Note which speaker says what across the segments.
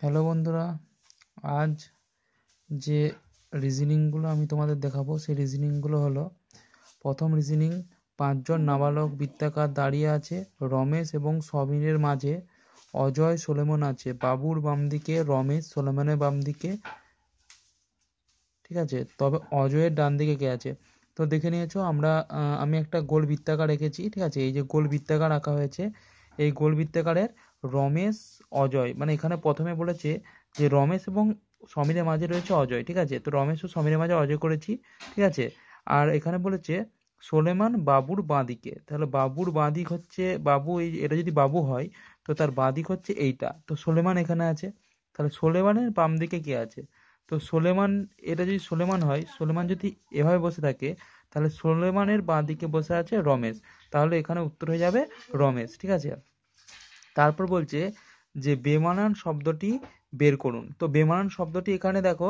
Speaker 1: Hello বন্ধুরা আজ যে রিজনিংগুলো আমি তোমাদের দেখাবো সেই রিজনিংগুলো হলো প্রথম রিজনিং পাঁচজন নাবালক বৃত্তাকার দাঁড়িয়ে আছে রমেশ এবং সমীরের মাঝে অজয় সোলেমন আছে বাবুর বাম দিকে রমেশ সোলেমনের বাম দিকে ঠিক আছে তবে অজয়ের ডান দিকে কে আছে তো দেখে নিয়েছো আমরা আমি একটা গোল বৃত্তাকার এঁকেছি ঠিক আছে এই যে গোল বৃত্তাকার আঁকা হয়েছে এই গোল বৃত্তাকারের রমেশ অজয় মানে এখানে প্রথমে বলেছে যে রমেশ এবং সমীরের মাঝে রয়েছে অজয় ঠিক আছে তো রমেশ ও সমীরের মাঝে অজয় করেছি ঠিক আছে আর এখানে বলেছে সোলেমান বাবুর বাঁদিকে তাহলে বাবুর বাঁদিক হচ্ছে বাবু এই এটা যদি বাবু হয় তো তার বাঁদিক হচ্ছে এইটা তো সোলেমান এখানে আছে তাহলে সোলেমানের বাম দিকে কে আছে তো সোলেমান এটা যদি সোলেমান হয় সোলেমান যদি এভাবে বসে থাকে তাহলে সোলেমানের বাঁদিকে বসে আছে রমেশ তাহলে এখানে উত্তর হয়ে যাবে রমেশ ঠিক আছে তারপর বলছে যে বেমানান শব্দটি বের করুন তো বেমানান শব্দটি এখানে দেখো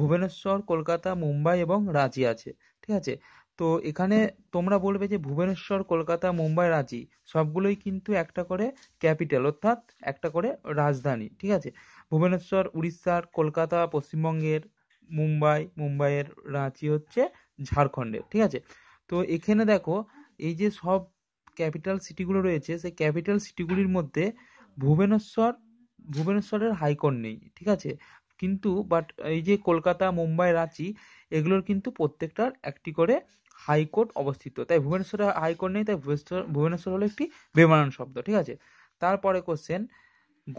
Speaker 1: ভুবনেশ্বর কলকাতা মুম্বাই এবং রাঁচি আছে ঠিক আছে তো এখানে তোমরা বলবে যে ভুবনেশ্বর কলকাতা মুম্বাই রাঁচি সবগুলোই কিন্তু একটা করে ক্যাপিটাল অর্থাৎ একটা করে রাজধানী ঠিক আছে ভুবনেশ্বর উড়িষ্যার কলকাতা পশ্চিমবঙ্গের মুম্বাই মুম্বাইয়ের রাঁচি হচ্ছে ঝাড়খণ্ডের ঠিক আছে তো এখানে দেখো এই যে সব ক্যাপিটাল সিটিগুলো রয়েছে সেই ক্যাপিটাল সিটিগুলির মধ্যে ভুবনেশ্বর ভুবনেশ্বরের হাইকোর্ট নেই ঠিক আছে কিন্তু বাট এই যে কলকাতা মুম্বাই রাঁচি এগুলোর কিন্তু প্রত্যেকটার একটি করে হাইকোর্ট অবস্থিত তাই ভুবনেশ্বরে হাইকোর্ট নেই তাই ভুবনেশ্বর হলো একটি বেমানান শব্দ ঠিক আছে তারপরে কোশ্চেন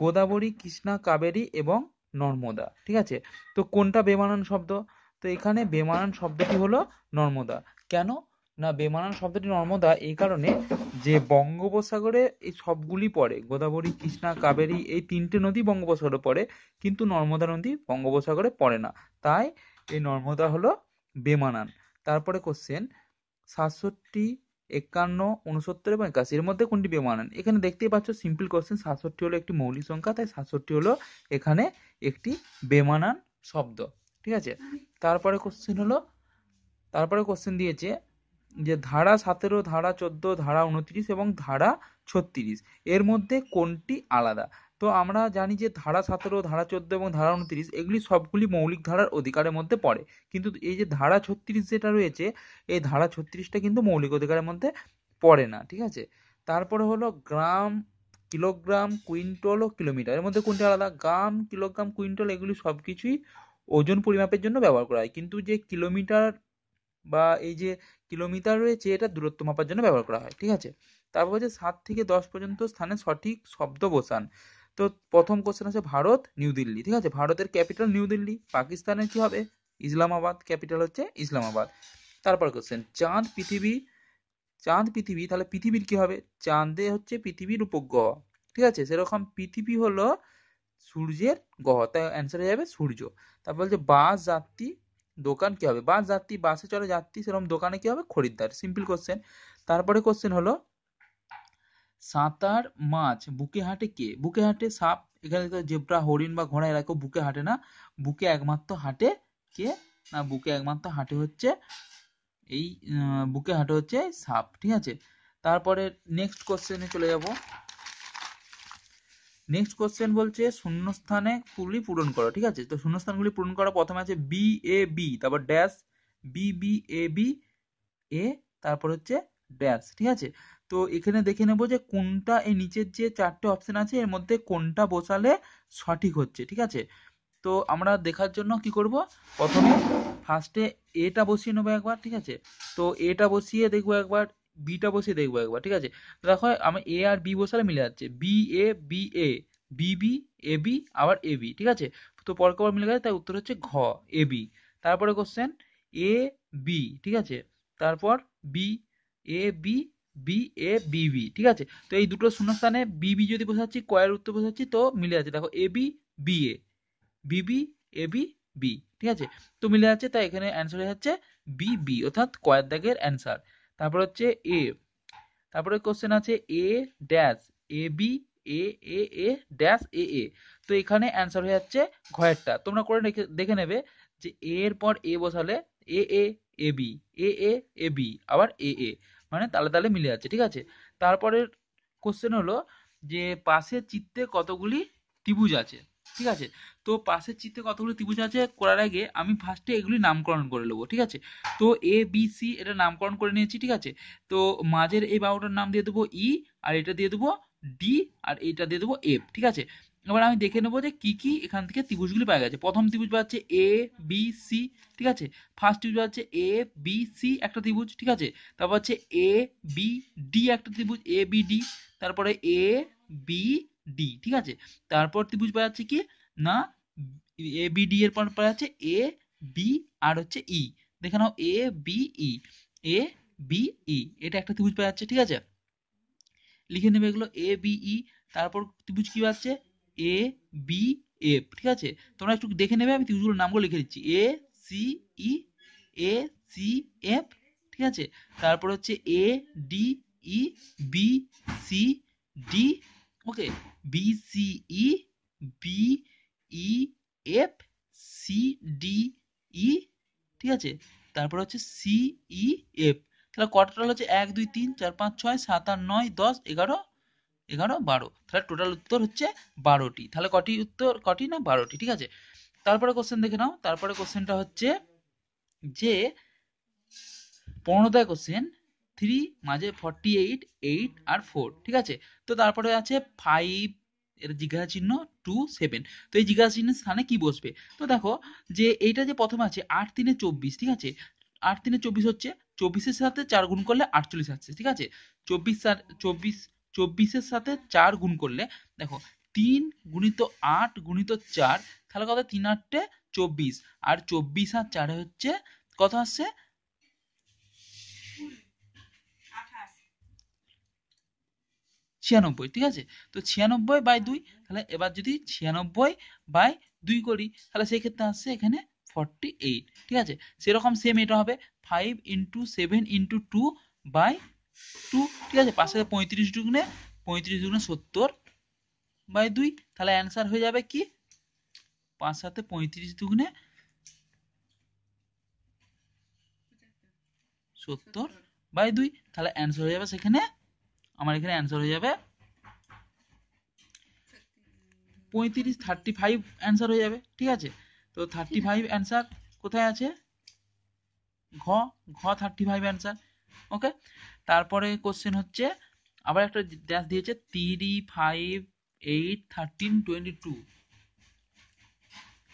Speaker 1: গোদাবরী কৃষ্ণা কাবেরী এবং নর্মদা ঠিক আছে তো কোনটা বেমানান শব্দ তো এখানে বেমানান শব্দটি হলো নর্মদা কেন না বেমানান শব্দটি নর্মদা এই কারণে যে বঙ্গোপসাগরে এই সবগুলি পড়ে গোদাবরী কৃষ্ণা কাবেরী এই তিনটে নদী বঙ্গোপসাগরে পড়ে কিন্তু নর্মদা নদী বঙ্গোপসাগরে পড়ে না তাই এই নর্মদা হলো বেমানান তারপরে কোশ্চেন সাতষট্টি একান্ন উনসত্তর এবং একাশি এর মধ্যে কোনটি বেমানান এখানে দেখতেই পাচ্ছ সিম্পল কোশ্চেন সাতষট্টি হলো একটি মৌলিক সংখ্যা তাই সাতষট্টি হলো এখানে একটি বেমানান শব্দ ঠিক আছে তারপরে কোশ্চেন হলো তারপরে কোশ্চেন দিয়েছে যে ধারা সতেরো ধারা চোদ্দ ধারা উনত্রিশ এবং ধারা ছত্রিশ এর মধ্যে কোনটি আলাদা তো আমরা জানি যে ধারা সতেরো ধারা চোদ্দ এবং ধারা উনত্রিশ এগুলি সবগুলি মৌলিক ধারার অধিকারের মধ্যে পড়ে কিন্তু এই যে ধারা ছত্রিশ যেটা রয়েছে এই ধারা ছত্রিশটা কিন্তু মৌলিক অধিকারের মধ্যে পড়ে না ঠিক আছে তারপরে হলো গ্রাম কিলোগ্রাম কুইন্টল ও কিলোমিটার এর মধ্যে কোনটি আলাদা গ্রাম কিলোগ্রাম কুইন্টল এগুলি সব কিছুই ওজন পরিমাপের জন্য ব্যবহার করা হয় কিন্তু যে কিলোমিটার বা এই যে কিলোমিটার রয়েছে এটা দূরত্ব মাপার জন্য ব্যবহার করা হয় ঠিক আছে তারপর হচ্ছে সাত থেকে দশ পর্যন্ত স্থানে সঠিক শব্দ বসান তো প্রথম কোশ্চেন আছে ভারত নিউ দিল্লি ঠিক আছে ভারতের ক্যাপিটাল নিউ দিল্লি পাকিস্তানের কি হবে ইসলামাবাদ ক্যাপিটাল হচ্ছে ইসলামাবাদ তারপর কোশ্চেন চাঁদ পৃথিবী চাঁদ পৃথিবী তাহলে পৃথিবীর কি হবে চাঁদে হচ্ছে পৃথিবীর উপগ্রহ ঠিক আছে সেরকম পৃথিবী হলো সূর্যের গ্রহ তাই অ্যান্সার হয়ে যাবে সূর্য তারপর বলছে বাস যাত্রী দোকান কি হবে বাস যাত্রী বাসে চড়ে যাত্রী সেরকম দোকানে কি হবে খরিদ্দার সিম্পল কোশ্চেন তারপরে কোশ্চেন হলো সাঁতার মাছ বুকে হাটে কে বুকে হাটে সাপ এখানে তো জেব্রা হরিণ বা ঘোড়া এরা কেউ বুকে হাটে না বুকে একমাত্র হাটে কে না বুকে একমাত্র হাটে হচ্ছে এই বুকে হাটে হচ্ছে সাপ ঠিক আছে তারপরে নেক্সট কোশ্চেনে চলে যাব নেক্সট কোশ্চেন বলছে শূন্যস্থানে গুলি পূরণ করো ঠিক আছে তো শূন্যস্থানগুলি পূরণ করা প্রথমে আছে বি এ বি তারপর dash B B A B A তারপর হচ্ছে ড্যাশ ঠিক আছে তো এখানে দেখে নেব যে কোনটা এই নিচের যে চারটে অপশন আছে এর মধ্যে কোনটা বসালে সঠিক হচ্ছে ঠিক আছে তো আমরা দেখার জন্য কি করব প্রথমে ফার্স্টে এটা বসিয়ে নেবো একবার ঠিক আছে তো এটা বসিয়ে দেখবো একবার বিটা বসিয়ে দেখবো একবার ঠিক আছে দেখো আমি এ আর বি বসালে মিলে যাচ্ছে B A B A A B আবার বি ঠিক আছে তো কবার মিলে গেছে তাই উত্তর হচ্ছে ঘ বি তারপরে কোশ্চেন এ বি ঠিক আছে তারপর B A B B A B ঠিক আছে তো এই দুটো শূন্যস্থানে বি যদি বসাচ্ছি কয়ের উত্তর বসাচ্ছি তো মিলে যাচ্ছে দেখো A B B A B A B B ঠিক আছে তো মিলে যাচ্ছে তাই এখানে অ্যান্সার হয়ে যাচ্ছে বি বি অর্থাৎ কয়ের দাগের অ্যান্সার তারপর হচ্ছে এ তারপরে কোশ্চেন আছে A dash A B A A A dash A A তো এখানে অ্যান্সার হয়ে যাচ্ছে ঘয়েরটা তোমরা করে দেখে নেবে যে এ এর পর এ বসালে এ A A B A A A B আবার এ এ মানে তালে তালে মিলে যাচ্ছে ঠিক আছে তারপরের কোশ্চেন হলো যে পাশে চিত্তে কতগুলি ত্রিভুজ আছে ঠিক আছে তো পাশের চিত্রে কতগুলো ত্রিভুজ আছে করার আগে আমি ফার্স্টে এগুলি নামকরণ করে নেবো ঠিক আছে তো এ বি সি এটা নামকরণ করে নিয়েছি ঠিক আছে তো মাঝের এই বাহুটার নাম দিয়ে দেবো ই e আর এটা দিয়ে দেবো ডি আর এটা দিয়ে দেবো এফ ঠিক আছে এবার আমি দেখে নেবো যে কি কি এখান থেকে ত্রিভুজগুলি পাওয়া গেছে প্রথম ত্রিভুজ পাচ্ছে এ বি সি ঠিক আছে ফার্স্ট ত্রিভুজ হচ্ছে এ বি সি একটা ত্রিভুজ ঠিক আছে তারপর হচ্ছে এ বি ডি একটা ত্রিভুজ এ বি ডি তারপরে এ বি ডি ঠিক আছে তারপর ত্রিভুজ পাচ্ছে কি না এ বি ডি এর পর আছে এ বি আর হচ্ছে ই e। দেখে নাও A B E A B E এটা একটা ত্রিভুজ পাওয়া যাচ্ছে ঠিক আছে লিখে নেবে এগুলো এ বি ই তারপর ত্রিভুজ কি আছে এ বি এফ ঠিক আছে তোমরা একটু দেখে নেবে আমি ত্রিভুজগুলোর নামগুলো লিখে দিচ্ছি A C E A C F ঠিক আছে তারপর হচ্ছে A D E B C D okay BCE BE F CDE ঠিক আছে তারপর হচ্ছে সিই এফ e, তাহলে কটা টোটাল হচ্ছে এক দুই তিন চার পাঁচ ছয় সাত আট নয় দশ এগারো এগারো বারো তাহলে টোটাল উত্তর হচ্ছে বারোটি তাহলে কটি উত্তর কটি না বারোটি ঠিক আছে তারপরে কোশ্চেন দেখে নাও তারপরে কোশ্চেনটা হচ্ছে যে পনেরোটা কোশ্চেন থ্রি মাঝে ফর্টি এইট এইট আর ফোর ঠিক আছে তো তারপরে আছে ফাইভ এর জিজ্ঞাসা চিহ্ন টু সেভেন তো এই জিজ্ঞাসা চিহ্নের স্থানে কি বসবে তো দেখো যে এইটা যে প্রথমে আছে আট তিনে চব্বিশ ঠিক আছে আট তিনে চব্বিশ হচ্ছে চব্বিশের সাথে চার গুণ করলে আটচল্লিশ আসছে ঠিক আছে চব্বিশ চব্বিশ চব্বিশের সাথে চার গুণ করলে দেখো তিন গুণিত আট গুণিত চার তাহলে কত তিন আটটে চব্বিশ আর চব্বিশ আর চারে হচ্ছে কত আসছে ছিয়ানব্বই ঠিক আছে তো ছিয়ানব্বই বাই দুই তাহলে এবার যদি ছিয়ানব্বই বাই দুই করি তাহলে সেই ক্ষেত্রে আসছে এখানে ফর্টি এইট ঠিক আছে সেরকম সেম এটা হবে five into seven into two by two ঠিক আছে পাশে পঁয়ত্রিশ দুগুণে পঁয়ত্রিশ দুগুনে সত্তর বাই দুই তাহলে অ্যান্সার হয়ে যাবে কি পাঁচ সাথে পঁয়ত্রিশ দুগুণে সত্তর বাই দুই তাহলে অ্যান্সার হয়ে যাবে সেখানে আমার এখানে অ্যান্সার হয়ে যাবে পঁয়ত্রিশ থার্টি ফাইভ অ্যান্সার হয়ে যাবে ঠিক আছে তো থার্টি ফাইভ অ্যান্সার কোথায় আছে ঘ ঘ থার্টি ফাইভ অ্যান্সার ওকে তারপরে কোশ্চেন হচ্ছে আবার একটা ড্যাশ দিয়েছে three five eight thirteen twenty two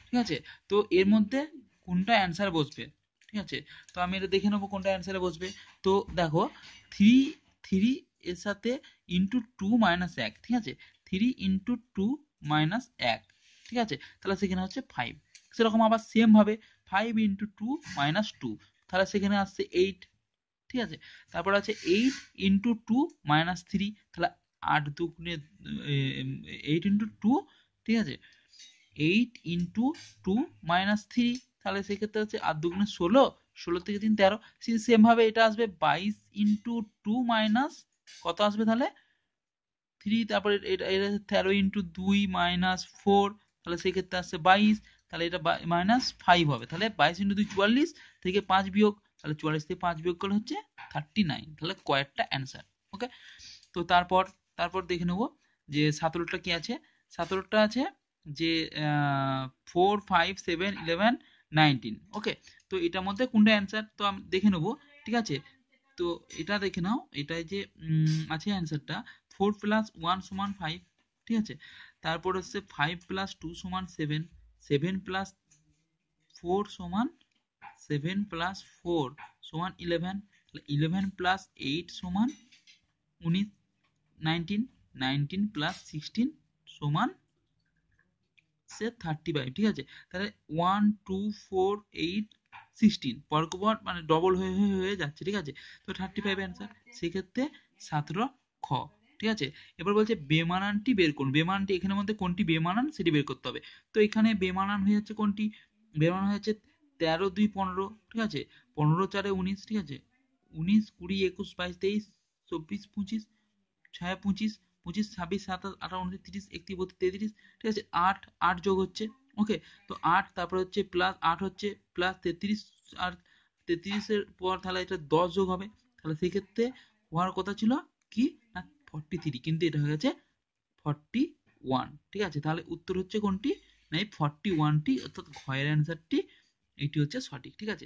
Speaker 1: ঠিক আছে তো এর মধ্যে কোনটা অ্যান্সার বসবে ঠিক আছে তো আমি এটা দেখে নেবো কোনটা অ্যান্সারে বসবে তো দেখো থ্রি থ্রি এর সাথে ইন্টু টু মাইনাস এক ঠিক আছে থ্রি ইন্টু টু মাইনাস এক ঠিক আছে তাহলে সেখানে হচ্ছে ফাইভ সেরকম আবার সেমভাবে five into two minus two তাহলে সেখানে আসছে এইট ঠিক আছে তারপর আছে eight into two minus three তাহলে আট দুগুণে এইট ইন্টু টু ঠিক আছে eight into two minus three তাহলে সেক্ষেত্রে হচ্ছে আট দুগুণে ষোলো ষোলো থেকে তিন তেরো সেমভাবে এটা আসবে বাইশ ইন্টু টু মাইনাস কত আসবে তাহলে থ্রি তারপরে এটা এটা তেরো ইন্টু দুই মাইনাস ফোর তাহলে সেক্ষেত্রে আসছে বাইশ তাহলে এটা মাইনাস ফাইভ হবে তাহলে বাইশ ইন্টু দুই চুয়াল্লিশ থেকে পাঁচ বিয়োগ তাহলে চুয়াল্লিশ থেকে পাঁচ বিয়োগ করলে হচ্ছে থার্টি নাইন তাহলে কয়েকটা অ্যান্সার ওকে তো তারপর তারপর দেখে নেবো যে সতেরোটা কি আছে সতেরোটা আছে যে four five seven eleven nineteen okay তো এটার মধ্যে কোনটা অ্যান্সার তো আমি দেখে নেবো ঠিক আছে তো এটা দেখে নাও এটাই যে আছে অ্যান্সারটা ফোর প্লাস ওয়ান সমান ফাইভ ঠিক আছে তারপর হচ্ছে ফাইভ প্লাস টু সমান সেভেন সেভেন প্লাস ফোর সমান সেভেন প্লাস ফোর সমান ইলেভেন ইলেভেন প্লাস এইট সমান উনিশ নাইনটিন নাইনটিন প্লাস সিক্সটিন সমান সে থার্টি ফাইভ ঠিক আছে তাহলে one two four eight sixteen বর্গপদ মানে ডবল হয়ে হয়ে হয়ে যাচ্ছে ঠিক আছে তো থার্টি ফাইভ অ্যান্সার সেক্ষেত্রে সতেরো খ ঠিক আছে এবার বলছে বেমানানটি বের করুন বেমানানটি এখানের মধ্যে কোনটি বেমানান সেটি বের করতে হবে তো এখানে বেমানান হয়ে যাচ্ছে কোনটি বেমানান হয়ে যাচ্ছে তেরো দুই পনেরো ঠিক আছে পনেরো চারে উনিশ ঠিক আছে উনিশ কুড়ি একুশ বাইশ তেইশ চব্বিশ পঁচিশ ছয় পঁচিশ পঁচিশ ছাব্বিশ সাতাশ আঠারো উনত্রিশ তিরিশ একত্রিশ বত্রিশ তেত্রিশ ঠিক আছে আট আট যোগ হচ্ছে ওকে তো আট তারপর হচ্ছে প্লাস আট হচ্ছে প্লাস তেত্রিশ আর তেত্রিশের পর তাহলে এটা দশ যোগ হবে তাহলে সেক্ষেত্রে হওয়ার কথা ছিল কি না ফর্টি থ্রি কিন্তু এটা হয়ে গেছে ফর্টি ওয়ান ঠিক আছে তাহলে উত্তর হচ্ছে কোনটি না এই ফর্টি ওয়ানটি অর্থাৎ ঘয়ের অ্যান্সারটি এটি হচ্ছে সঠিক ঠিক আছে